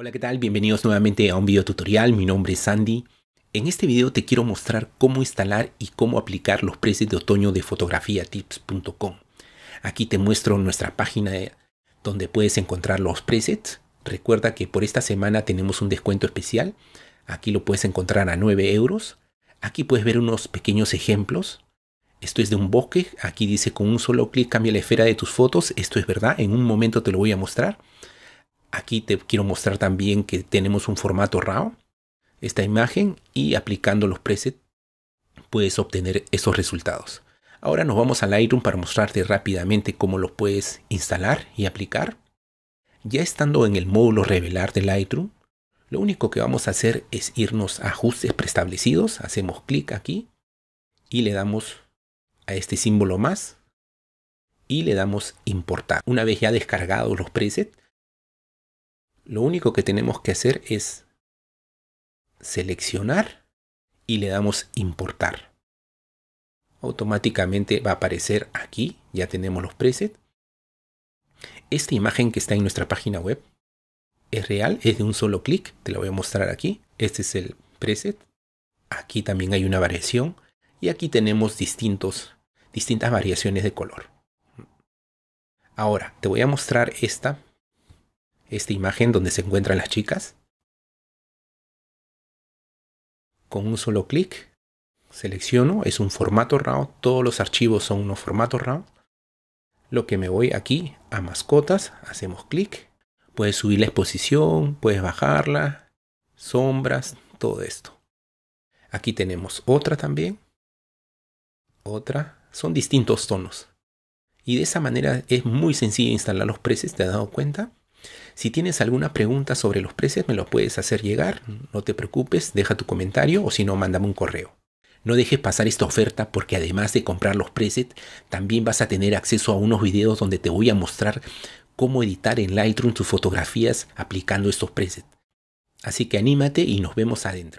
Hola, ¿qué tal? Bienvenidos nuevamente a un video tutorial. Mi nombre es Sandy. En este video te quiero mostrar cómo instalar y cómo aplicar los presets de otoño de fotografiatips.com. Aquí te muestro nuestra página donde puedes encontrar los presets. Recuerda que por esta semana tenemos un descuento especial. Aquí lo puedes encontrar a 9 euros. Aquí puedes ver unos pequeños ejemplos. Esto es de un bosque. Aquí dice con un solo clic cambia la esfera de tus fotos. Esto es verdad. En un momento te lo voy a mostrar. Aquí te quiero mostrar también que tenemos un formato RAW, esta imagen, y aplicando los presets puedes obtener esos resultados. Ahora nos vamos a Lightroom para mostrarte rápidamente cómo lo puedes instalar y aplicar. Ya estando en el módulo revelar de Lightroom, lo único que vamos a hacer es irnos a ajustes preestablecidos, hacemos clic aquí y le damos a este símbolo más y le damos importar. Una vez ya descargados los presets, lo único que tenemos que hacer es seleccionar y le damos importar. Automáticamente va a aparecer aquí, ya tenemos los presets. Esta imagen que está en nuestra página web es real, es de un solo clic, te la voy a mostrar aquí. Este es el preset. Aquí también hay una variación y aquí tenemos distintos, distintas variaciones de color. Ahora, te voy a mostrar esta esta imagen donde se encuentran las chicas. Con un solo clic selecciono, es un formato RAW, todos los archivos son unos formatos RAW. Lo que me voy aquí a mascotas, hacemos clic, puedes subir la exposición, puedes bajarla, sombras, todo esto. Aquí tenemos otra también, otra, son distintos tonos. Y de esa manera es muy sencillo instalar los presets, ¿te has dado cuenta? Si tienes alguna pregunta sobre los presets me los puedes hacer llegar. No te preocupes, deja tu comentario o si no, mándame un correo. No dejes pasar esta oferta porque además de comprar los presets, también vas a tener acceso a unos videos donde te voy a mostrar cómo editar en Lightroom tus fotografías aplicando estos presets. Así que anímate y nos vemos adentro.